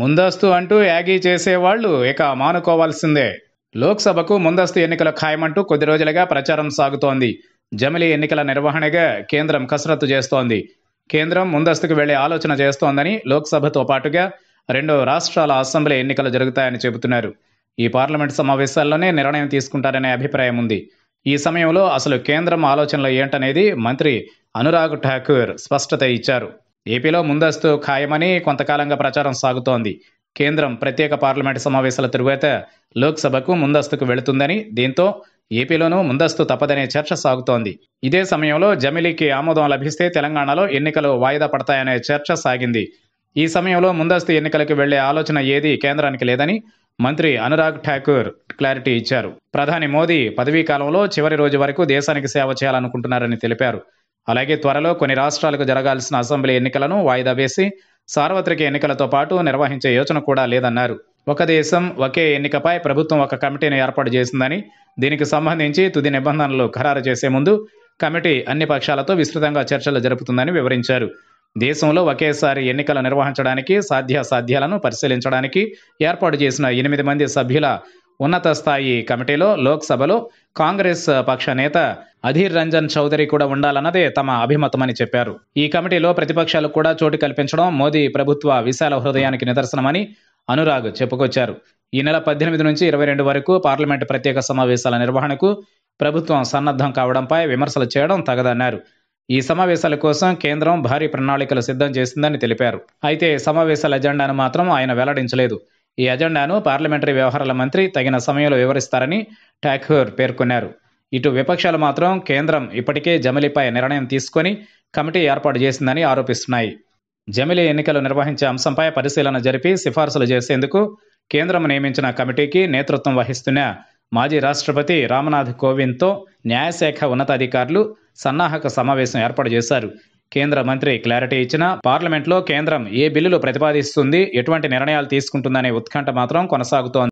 ముందస్తు అంటూ యాగీ చేసేవాళ్లు ఇక మానుకోవాల్సిందే లోక్సభకు ముందస్తు ఎన్నికల ఖాయమంటూ కొద్ది రోజులుగా ప్రచారం సాగుతోంది జమిలీ ఎన్నికల నిర్వహణగా కేంద్రం కసరత్తు చేస్తోంది కేంద్రం ముందస్తుకు వెళ్లే ఆలోచన చేస్తోందని లోక్సభతో పాటుగా రెండు రాష్ట్రాల అసెంబ్లీ ఎన్నికలు జరుగుతాయని చెబుతున్నారు ఈ పార్లమెంట్ సమావేశాల్లోనే నిర్ణయం తీసుకుంటారనే అభిప్రాయం ఉంది ఈ సమయంలో అసలు కేంద్రం ఆలోచనలు ఏంటనేది మంత్రి అనురాగ్ ఠాకూర్ స్పష్టత ఇచ్చారు ఏపీలో ముందస్తు ఖాయమని కొంతకాలంగా ప్రచారం సాగుతోంది కేంద్రం ప్రత్యేక పార్లమెంటు సమావేశాల తరువాత లోక్సభకు ముందస్తుకు వెళుతుందని దీంతో ఏపీలోనూ ముందస్తు తప్పదనే చర్చ సాగుతోంది ఇదే సమయంలో జమిలీకి ఆమోదం లభిస్తే తెలంగాణలో ఎన్నికలు వాయిదా పడతాయనే చర్చ సాగింది ఈ సమయంలో ముందస్తు ఎన్నికలకు వెళ్లే ఆలోచన ఏది కేంద్రానికి లేదని మంత్రి అనురాగ్ ఠాకూర్ క్లారిటీ ఇచ్చారు ప్రధాని మోదీ పదవీ కాలంలో చివరి రోజు వరకు దేశానికి సేవ చేయాలనుకుంటున్నారని తెలిపారు అలాగే త్వరలో కొన్ని రాష్ట్రాలకు జరగాల్సిన అసెంబ్లీ ఎన్నికలను వాయిదా వేసి సార్వత్రిక ఎన్నికలతో పాటు నిర్వహించే యోచన కూడా లేదన్నారు ఒక దేశం ఒకే ఎన్నికపై ప్రభుత్వం ఒక కమిటీని ఏర్పాటు చేసిందని దీనికి సంబంధించి తుది నిబంధనలు ఖరారు చేసే ముందు కమిటీ అన్ని పక్షాలతో విస్తృతంగా చర్చలు జరుపుతుందని వివరించారు దేశంలో ఒకేసారి ఎన్నికలు నిర్వహించడానికి సాధ్యాసాధ్యాలను పరిశీలించడానికి ఏర్పాటు చేసిన ఎనిమిది మంది సభ్యుల ఉన్నత స్థాయి కమిటీలో లోక్సభలో కాంగ్రెస్ పక్ష నేత అధీర్ రంజన్ చౌదరి కూడా ఉండాలన్నదే తమ అభిమతమని చెప్పారు ఈ కమిటీలో ప్రతిపక్షాలకు కూడా చోటు కల్పించడం మోదీ ప్రభుత్వ విశాల హృదయానికి నిదర్శనమని అనురాగ్ చెప్పుకొచ్చారు ఈ నెల పద్దెనిమిది నుంచి ఇరవై రెండు వరకు పార్లమెంటు ప్రత్యేక సమావేశాల నిర్వహణకు ప్రభుత్వం సన్నద్ధం కావడంపై విమర్శలు చేయడం తగదన్నారు ఈ సమావేశాల కోసం కేంద్రం భారీ ప్రణాళికలు సిద్ధం చేసిందని తెలిపారు అయితే సమావేశాల ఎజెండాను మాత్రం ఆయన వెల్లడించలేదు ఈ అజెండాను పార్లమెంటరీ వ్యవహారాల మంత్రి తగిన సమయంలో వివరిస్తారని ఠాకూర్ పేర్కొన్నారు ఇటు విపక్షాలు మాత్రం కేంద్రం ఇప్పటికే జమిలీపై నిర్ణయం తీసుకొని కమిటీ ఏర్పాటు చేసిందని ఆరోపిస్తున్నాయి జమిలీ ఎన్నికలు నిర్వహించే అంశంపై పరిశీలన జరిపి సిఫార్సులు చేసేందుకు కేంద్రం నియమించిన కమిటీకి నేతృత్వం వహిస్తున్న మాజీ రాష్ట్రపతి రామ్నాథ్ కోవింద్తో న్యాయశాఖ ఉన్నతాధికారులు సన్నాహక సమావేశం ఏర్పాటు చేశారు కేంద్ర మంత్రి క్లారిటీ ఇచ్చినా పార్లమెంట్లో కేంద్రం ఏ బిల్లులు ప్రతిపాదిస్తుంది ఎటువంటి నిర్ణయాలు తీసుకుంటుందనే ఉత్కంఠ మాత్రం కొనసాగుతోంది